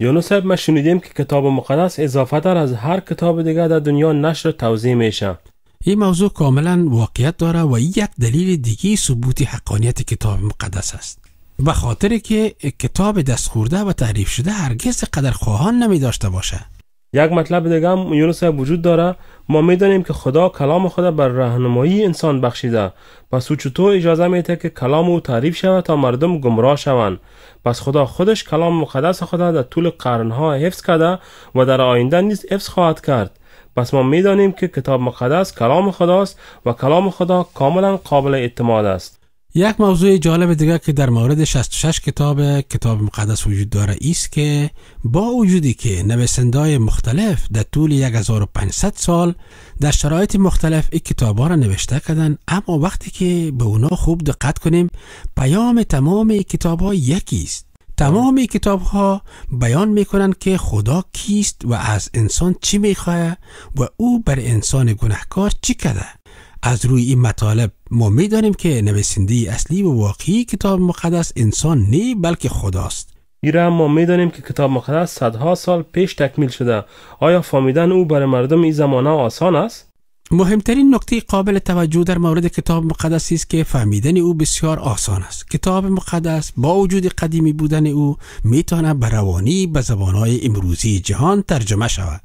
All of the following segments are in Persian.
یونس صاحب ما شنیدیم که کتاب مقدس اضافه تر از هر کتاب دیگر در دنیا نشر و توضیح میشه این موضوع کاملا واقعیت داره و یک دلیل دیگی ثبوت حقانیت کتاب مقدس است به خاطر که کتاب دست خورده و تعریف شده هرگز قدر خواهان نمی داشته باشه یک مطلب دیگه هم یونس وجود داره ما میدانیم که خدا کلام خدا بر راهنمایی انسان بخشیده پس او چطور اجازه میده که کلام او تعریف شود تا مردم گمراه شوند پس خدا خودش کلام مقدس خدا در طول قرنها حفظ کرده و در آینده نیز حفظ خواهد کرد پس ما میدانیم که کتاب مقدس کلام خداست و کلام خدا کاملا قابل اعتماد است یک موضوع جالب دیگه که در مورد 66 کتاب کتاب مقدس وجود داره است که با وجودی که نویسندای مختلف در طول 1500 سال در شرایط مختلف این کتاب ها را نوشته کردن اما وقتی که به اونا خوب دقت کنیم پیام تمام کتاب ها یکی است تمام کتاب ها بیان می کنند که خدا کیست و از انسان چی می و او بر انسان گناهکار چی کرده از روی این مطالب ما میدانیم که نویسنده اصلی و واقعی کتاب مقدس انسان نی بلکه خداست ایره ما میدانیم که کتاب مقدس صدها سال پیش تکمیل شده آیا فهمیدن او برای مردم این زمانه آسان است مهمترین نکته قابل توجه در مورد کتاب مقدس است که فهمیدن او بسیار آسان است کتاب مقدس با وجود قدیمی بودن او میتواند به روانی به زبانهای امروزی جهان ترجمه شود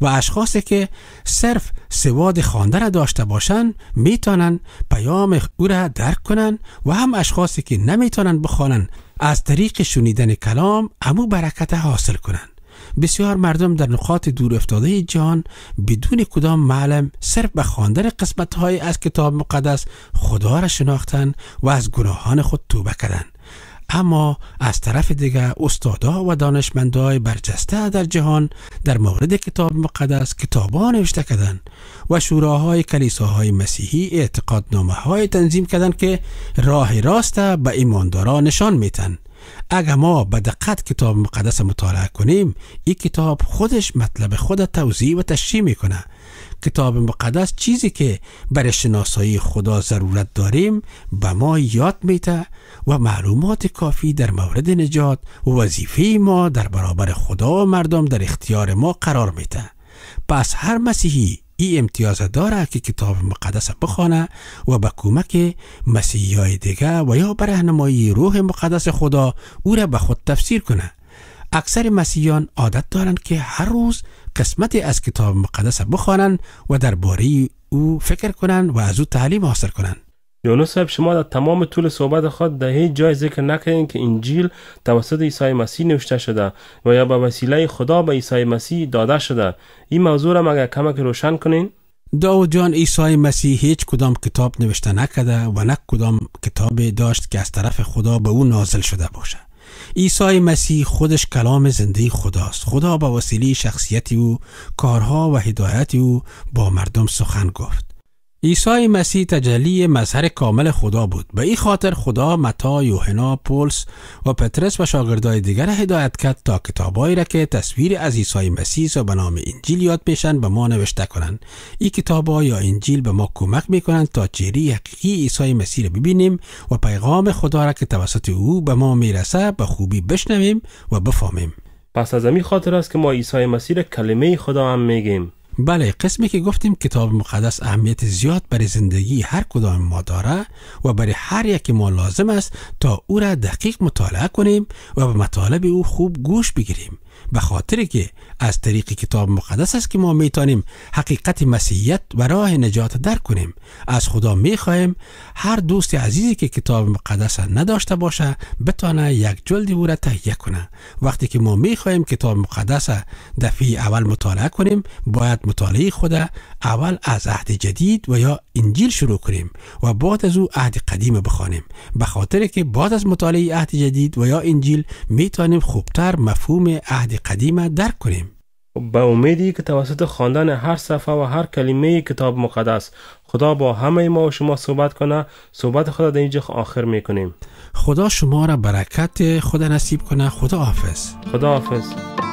و اشخاصی که صرف سواد خوانده را داشته باشند می میتونن پیام او را درک کنند و هم اشخاصی که نمیتونن بخوانند از طریق شنیدن کلام امو برکت حاصل کنند بسیار مردم در نقاط دور افتاده جهان بدون کدام معلم صرف به خواندن قسمت های از کتاب مقدس خدا را شناختن و از گناهان خود توبه کردند اما از طرف دیگر استادا و دانشمندای برجسته در جهان در مورد کتاب مقدس کتابا نوشته کردند و شوراهای کلیساهای مسیحی اعتقادنامه های تنظیم کردند که راه راست به ایماندارا نشان میتن اگر ما به دقت کتاب مقدس مطالعه کنیم این کتاب خودش مطلب خود توضیح و تشریح میکنه کتاب مقدس چیزی که برای شناسایی خدا ضرورت داریم به ما یاد میده و معلومات کافی در مورد نجات و وظیفه ما در برابر خدا و مردم در اختیار ما قرار میده پس هر مسیحی ای امتیاز داره که کتاب مقدس بخوانه و به کمک مسیحی های دیگه و یا به روح مقدس خدا او را به خود تفسیر کنه اکثر مسیحیان عادت دارند که هر روز قسمت از کتاب مقدس بخوانند و درباره او فکر کنند و از او تعلیم حاصل کنند یونس صاحب شما در تمام طول صحبت خود در هیچ جای ذکر نکردین که انجیل توسط عیسی مسیح نوشته شده و یا به وسیله خدا به عیسی مسیح داده شده این موضوع را مگر کمک روشن کنین داود جان عیسی مسیح هیچ کدام کتاب نوشته نکرده و نه کدام کتاب داشت که از طرف خدا به او نازل شده باشد عیسی مسیح خودش کلام زنده خداست خدا با وسیله شخصیت او کارها و هدایت او با مردم سخن گفت عیسی مسیح تجلی مظهر کامل خدا بود به این خاطر خدا متا یوحنا پولس و پترس و شاگردای دیگر هدایت کرد تا کتابایی را که تصویر از عیسی مسیح و به نام انجیل یاد میشن به ما نوشته کنند این کتابا یا انجیل به ما کمک میکنند تا چهره حقیقی عیسی مسیح را ببینیم و پیغام خدا را که توسط او به ما میرسه به خوبی بشنویم و بفهمیم پس از همین خاطر است که ما عیسی مسیح کلمه خدا هم میگیم بله قسمی که گفتیم کتاب مقدس اهمیت زیاد برای زندگی هر کدام ما داره و برای هر یک ما لازم است تا او را دقیق مطالعه کنیم و به مطالب او خوب گوش بگیریم به خاطری که از طریق کتاب مقدس است که ما میتانیم حقیقت مسیحیت و راه نجات درک کنیم از خدا میخواهیم هر دوست عزیزی که کتاب مقدس نداشته باشه بتانه یک جلد او را تهیه کنه وقتی که ما میخواهیم کتاب مقدس دفعه اول مطالعه کنیم باید مطالعه خود اول از عهد جدید و یا انجیل شروع کنیم و بعد از او عهد قدیم بخوانیم به خاطر که بعد از مطالعه عهد جدید و یا انجیل توانیم خوبتر مفهوم عهد قدیم درک کنیم به امیدی که توسط خواندن هر صفحه و هر کلمه کتاب مقدس خدا با همه ما و شما صحبت کنه صحبت خدا در اینجا آخر میکنیم خدا شما را برکت خدا نصیب کنه خدا حافظ خدا حافظ